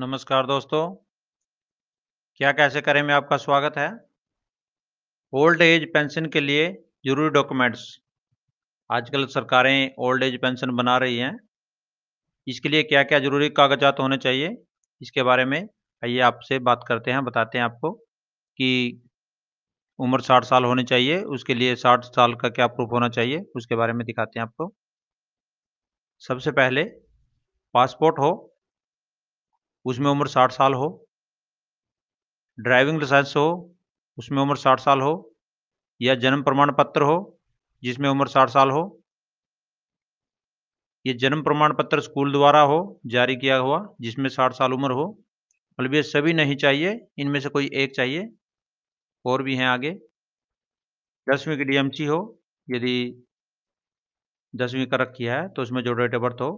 नमस्कार दोस्तों क्या कैसे करें मैं आपका स्वागत है ओल्ड एज पेंशन के लिए ज़रूरी डॉक्यूमेंट्स आजकल सरकारें ओल्ड एज पेंशन बना रही हैं इसके लिए क्या क्या ज़रूरी कागजात होने चाहिए इसके बारे में आइए आपसे बात करते हैं बताते हैं आपको कि उम्र साठ साल होनी चाहिए उसके लिए साठ साल का क्या प्रूफ होना चाहिए उसके बारे में दिखाते हैं आपको सबसे पहले पासपोर्ट हो उसमें उम्र साठ साल हो ड्राइविंग लाइसेंस हो उसमें उम्र साठ साल हो या जन्म प्रमाण पत्र हो जिसमें उम्र साठ साल हो ये जन्म प्रमाण पत्र स्कूल द्वारा हो जारी किया हुआ जिसमें साठ साल उम्र हो मतलब ये सभी नहीं चाहिए इनमें से कोई एक चाहिए और भी हैं आगे दसवीं की डीएमसी हो यदि दसवीं का रखी है तो उसमें जो डेट ऑफ बर्थ हो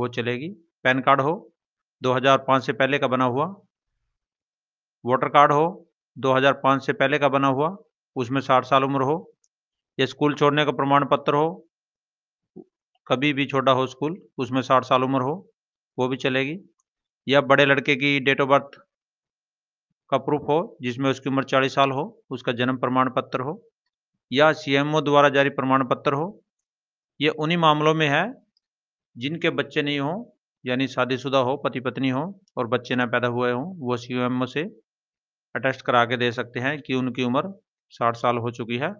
वो चलेगी पैन कार्ड हो 2005 से पहले का बना हुआ वोटर कार्ड हो 2005 से पहले का बना हुआ उसमें साठ साल उम्र हो या स्कूल छोड़ने का प्रमाण पत्र हो कभी भी छोटा हो स्कूल उसमें साठ साल उम्र हो वो भी चलेगी या बड़े लड़के की डेट ऑफ बर्थ का प्रूफ हो जिसमें उसकी उम्र चालीस साल हो उसका जन्म प्रमाण पत्र हो या सी द्वारा जारी प्रमाण पत्र हो ये उन्हीं मामलों में है जिनके बच्चे नहीं हों यानी शादीशुदा हो पति पत्नी हो और बच्चे ना पैदा हुए हों वो सी से अटेस्ट करा के दे सकते हैं कि उनकी उम्र साठ साल हो चुकी है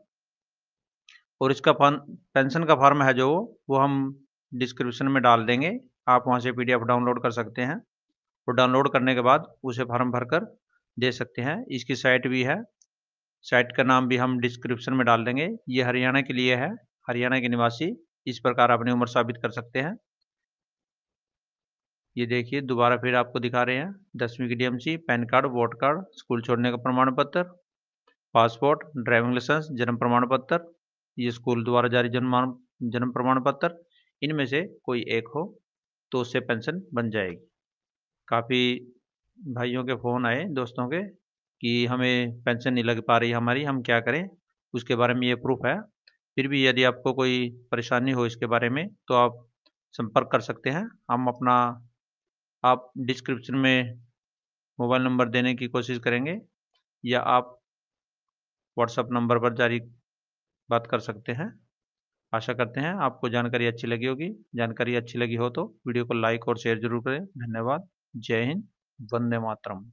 और इसका पेंशन का फॉर्म है जो वो हम डिस्क्रिप्शन में डाल देंगे आप वहाँ से पी डाउनलोड कर सकते हैं और डाउनलोड करने के बाद उसे फॉर्म भरकर दे सकते हैं इसकी साइट भी है साइट का नाम भी हम डिस्क्रिप्शन में डाल देंगे ये हरियाणा के लिए है हरियाणा के निवासी इस प्रकार अपनी उम्र साबित कर सकते हैं ये देखिए दोबारा फिर आपको दिखा रहे हैं दसवीं की DMC pan card vote card school छोड़ने का प्रमाण पत्र पासपोर्ट ड्राइविंग लाइसेंस जन्म प्रमाण पत्र ये स्कूल द्वारा जारी जन्म जन्म प्रमाण पत्र इनमें से कोई एक हो तो उससे पेंशन बन जाएगी काफ़ी भाइयों के फ़ोन आए दोस्तों के कि हमें पेंशन नहीं लग पा रही हमारी हम क्या करें उसके बारे में ये प्रूफ है फिर भी यदि आपको कोई परेशानी हो इसके बारे में तो आप संपर्क कर सकते हैं हम अपना आप डिस्क्रिप्शन में मोबाइल नंबर देने की कोशिश करेंगे या आप व्हाट्सएप नंबर पर जारी बात कर सकते हैं आशा करते हैं आपको जानकारी अच्छी लगी होगी जानकारी अच्छी लगी हो तो वीडियो को लाइक और शेयर जरूर करें धन्यवाद जय हिंद वंदे मातरम